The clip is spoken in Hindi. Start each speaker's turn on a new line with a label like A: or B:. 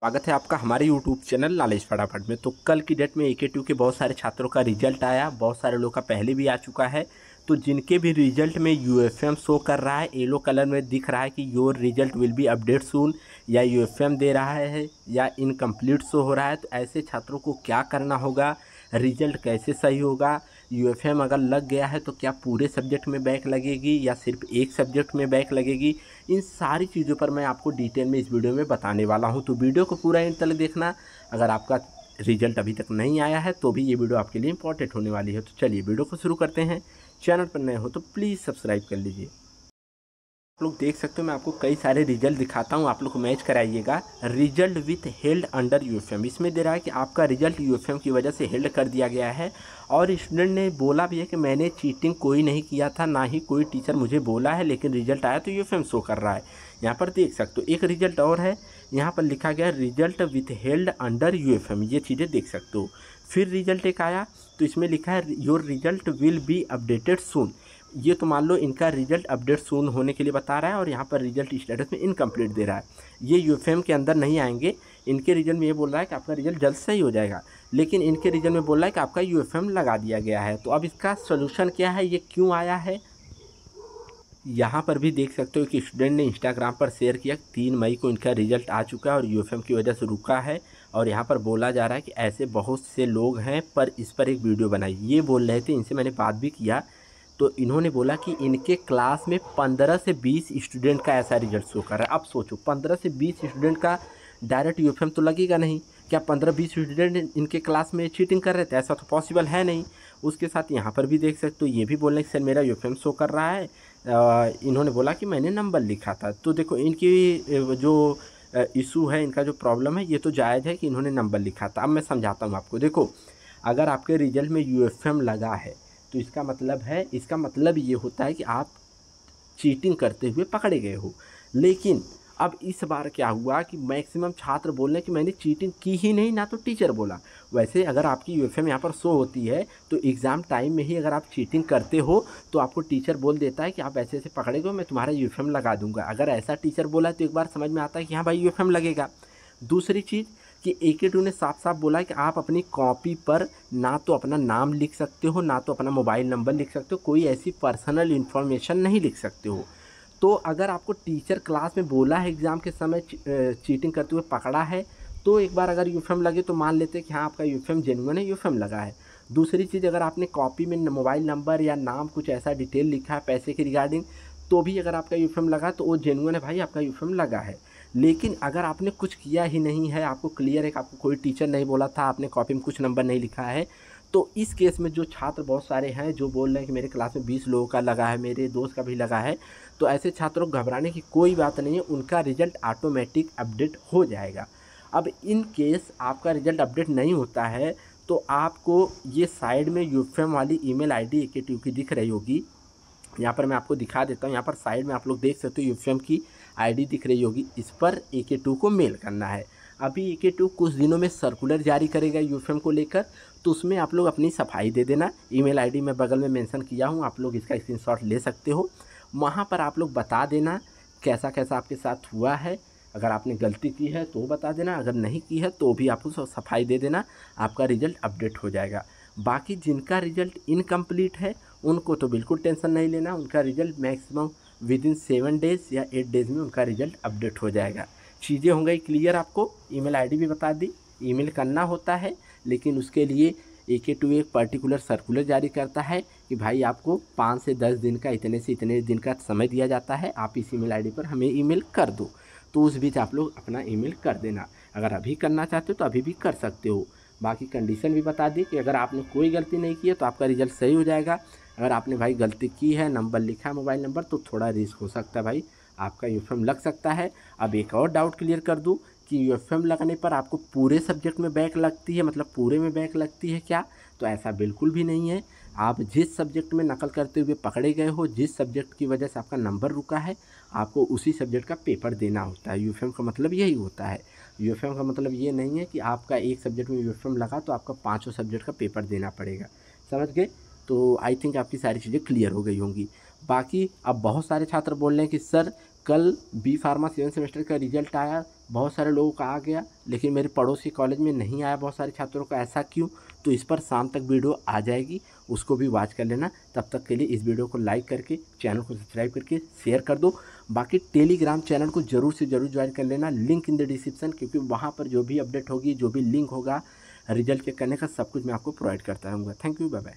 A: स्वागत है आपका हमारे YouTube चैनल लालेश फटाफट में तो कल की डेट में ए के बहुत सारे छात्रों का रिजल्ट आया बहुत सारे लोग का पहले भी आ चुका है तो जिनके भी रिजल्ट में यू शो कर रहा है येलो कलर में दिख रहा है कि your result will be update soon या यू दे रहा है या इनकम्प्लीट शो हो रहा है तो ऐसे छात्रों को क्या करना होगा रिजल्ट कैसे सही होगा यू एफ एम अगर लग गया है तो क्या पूरे सब्जेक्ट में बैक लगेगी या सिर्फ एक सब्जेक्ट में बैक लगेगी इन सारी चीज़ों पर मैं आपको डिटेल में इस वीडियो में बताने वाला हूँ तो वीडियो को पूरा इन तक देखना अगर आपका रिजल्ट अभी तक नहीं आया है तो भी ये वीडियो आपके लिए इंपॉर्टेंट होने वाली है तो चलिए वीडियो को शुरू करते हैं चैनल पर नए हो तो प्लीज़ सब्सक्राइब कर लीजिए आप लोग देख सकते हो मैं आपको कई सारे रिजल्ट दिखाता हूँ आप लोग मैच कराइएगा result with held under UFM इसमें दे रहा है कि आपका रिजल्ट यूएफएम की वजह से हेल्ड कर दिया गया है और स्टूडेंट ने बोला भी है कि मैंने चीटिंग कोई नहीं किया था ना ही कोई टीचर मुझे बोला है लेकिन रिजल्ट आया तो यू शो कर रहा है यहाँ पर देख सकते हो एक रिजल्ट और है यहाँ पर लिखा गया result with held under U ये चीज़ें देख सकते हो फिर रिजल्ट एक आया तो इसमें लिखा है your result will be updated soon ये तो मान लो इनका रिजल्ट अपडेट सून होने के लिए बता रहा है और यहाँ पर रिजल्ट स्टेटस में इनकम्प्लीट दे रहा है ये यू के अंदर नहीं आएंगे इनके रिजल्ट में ये बोल रहा है कि आपका रिजल्ट जल्द से ही हो जाएगा लेकिन इनके रिजल्ट में बोल रहा है कि आपका यू लगा दिया गया है तो अब इसका सोल्यूशन क्या है ये क्यों आया है यहाँ पर भी देख सकते हो कि स्टूडेंट ने इंस्टाग्राम पर शेयर किया तीन मई को इनका रिजल्ट आ चुका है और यू की वजह से रुका है और यहाँ पर बोला जा रहा है कि ऐसे बहुत से लोग हैं पर इस पर एक वीडियो बनाई ये बोल रहे थे इनसे मैंने बात भी किया तो इन्होंने बोला कि इनके क्लास में पंद्रह से बीस स्टूडेंट का ऐसा रिजल्ट शो कर रहा है अब सोचो पंद्रह से बीस स्टूडेंट का डायरेक्ट यू तो लगेगा नहीं क्या पंद्रह बीस स्टूडेंट इनके क्लास में चीटिंग कर रहे थे ऐसा तो पॉसिबल है नहीं उसके साथ यहाँ पर भी देख सकते हो ये भी बोल रहे सर मेरा यू शो कर रहा है इन्होंने बोला कि मैंने नंबर लिखा था तो देखो इनकी जो इशू है इनका जो प्रॉब्लम है ये तो जायज़ है कि इन्होंने नंबर लिखा था अब मैं समझाता हूँ आपको देखो अगर आपके रिजल्ट में यू लगा है तो इसका मतलब है इसका मतलब ये होता है कि आप चीटिंग करते हुए पकड़े गए हो लेकिन अब इस बार क्या हुआ कि मैक्सिमम छात्र बोल रहे कि मैंने चीटिंग की ही नहीं ना तो टीचर बोला वैसे अगर आपकी यू एफ एम यहाँ पर शो होती है तो एग्ज़ाम टाइम में ही अगर आप चीटिंग करते हो तो आपको टीचर बोल देता है कि आप ऐसे ऐसे पकड़े गए मैं तुम्हारा यू एफ एम लगा दूंगा अगर ऐसा टीचर बोला तो एक बार समझ में आता है कि हाँ भाई यू एफ एम लगेगा दूसरी चीज़ कि ए के टू ने साफ साफ बोला कि आप अपनी कॉपी पर ना तो अपना नाम लिख सकते हो ना तो अपना मोबाइल नंबर लिख सकते हो कोई ऐसी पर्सनल इन्फॉर्मेशन नहीं लिख सकते हो तो अगर आपको टीचर क्लास में बोला है एग्ज़ाम के समय चीटिंग करते हुए पकड़ा है तो एक बार अगर यू लगे तो मान लेते हैं कि हाँ आपका यूफेम जेनुअन है यूफेम लगा है दूसरी चीज़ अगर आपने कॉपी में मोबाइल नंबर या नाम कुछ ऐसा डिटेल लिखा है पैसे के रिगार्डिंग तो भी अगर आपका यू लगा तो वो जेनुअन है भाई आपका यू लगा है लेकिन अगर आपने कुछ किया ही नहीं है आपको क्लियर है कि आपको कोई टीचर नहीं बोला था आपने कॉपी में कुछ नंबर नहीं लिखा है तो इस केस में जो छात्र बहुत सारे हैं जो बोल रहे हैं कि मेरे क्लास में बीस लोगों का लगा है मेरे दोस्त का भी लगा है तो ऐसे छात्रों को घबराने की कोई बात नहीं है उनका रिजल्ट ऑटोमेटिक अपडेट हो जाएगा अब इन केस आपका रिजल्ट अपडेट नहीं होता है तो आपको ये साइड में यू वाली ईमेल आईडी एक की दिख रही होगी यहाँ पर मैं आपको दिखा देता हूँ यहाँ पर साइड में आप लोग देख सकते हो यू की आईडी दिख रही होगी इस पर ए के टू को मेल करना है अभी ए के टू कुछ दिनों में सर्कुलर जारी करेगा यूफेम को लेकर तो उसमें आप लोग अपनी सफाई दे देना ईमेल आईडी मैं बगल में मेंशन किया हूँ आप लोग इसका स्क्रीनशॉट ले सकते हो वहाँ पर आप लोग बता देना कैसा कैसा आपके साथ हुआ है अगर आपने गलती की है तो बता देना अगर नहीं की है तो भी आप सफाई दे देना आपका रिज़ल्ट अपडेट हो जाएगा बाकी जिनका रिज़ल्ट इनकम्प्लीट है उनको तो बिल्कुल टेंशन नहीं लेना उनका result maximum within seven days या एट डेज में उनका रिजल्ट अपडेट हो जाएगा चीज़ें हो गई क्लियर आपको ईमेल आईडी भी बता दी ईमेल करना होता है लेकिन उसके लिए ए के टू एक पर्टिकुलर सर्कुलर जारी करता है कि भाई आपको पाँच से दस दिन का इतने से इतने दिन का समय दिया जाता है आप इस ईमेल आईडी पर हमें ईमेल कर दो तो उस बीच आप लोग अपना ईमेल कर देना अगर अभी करना चाहते हो तो अभी भी कर सकते हो बाकी कंडीशन भी बता दी कि अगर आपने कोई गलती नहीं की है तो आपका रिजल्ट सही हो जाएगा अगर आपने भाई गलती की है नंबर लिखा है मोबाइल नंबर तो थोड़ा रिस्क हो सकता है भाई आपका यू लग सकता है अब एक और डाउट क्लियर कर दूँ कि यू लगने पर आपको पूरे सब्जेक्ट में बैक लगती है मतलब पूरे में बैक लगती है क्या तो ऐसा बिल्कुल भी नहीं है आप जिस सब्जेक्ट में नकल करते हुए पकड़े गए हो जिस सब्जेक्ट की वजह से आपका नंबर रुका है आपको उसी सब्जेक्ट का पेपर देना होता है यू का मतलब यही होता है यू का मतलब ये नहीं है कि आपका एक सब्जेक्ट में यू लगा तो आपका पाँचों सब्जेक्ट का पेपर देना पड़ेगा समझ गए तो आई थिंक आपकी सारी चीज़ें क्लियर हो गई होंगी बाकी अब बहुत सारे छात्र बोल रहे हैं कि सर कल बी फार्मा सेवन सेमेस्टर का रिजल्ट आया बहुत सारे लोगों का आ गया लेकिन मेरे पड़ोसी कॉलेज में नहीं आया बहुत सारे छात्रों का ऐसा क्यों तो इस पर शाम तक वीडियो आ जाएगी उसको भी वॉच कर लेना तब तक के लिए इस वीडियो को लाइक करके चैनल को सब्सक्राइब करके शेयर कर दो बाकी टेलीग्राम चैनल को ज़रूर से ज़रूर ज्वाइन कर लेना लिंक इन द डिस्क्रिप्शन क्योंकि वहाँ पर जो भी अपडेट होगी जो भी लिंक होगा रिजल्ट चेक करने का सब कुछ मैं आपको प्रोवाइड करता रहूँगा थैंक यू बाय बाय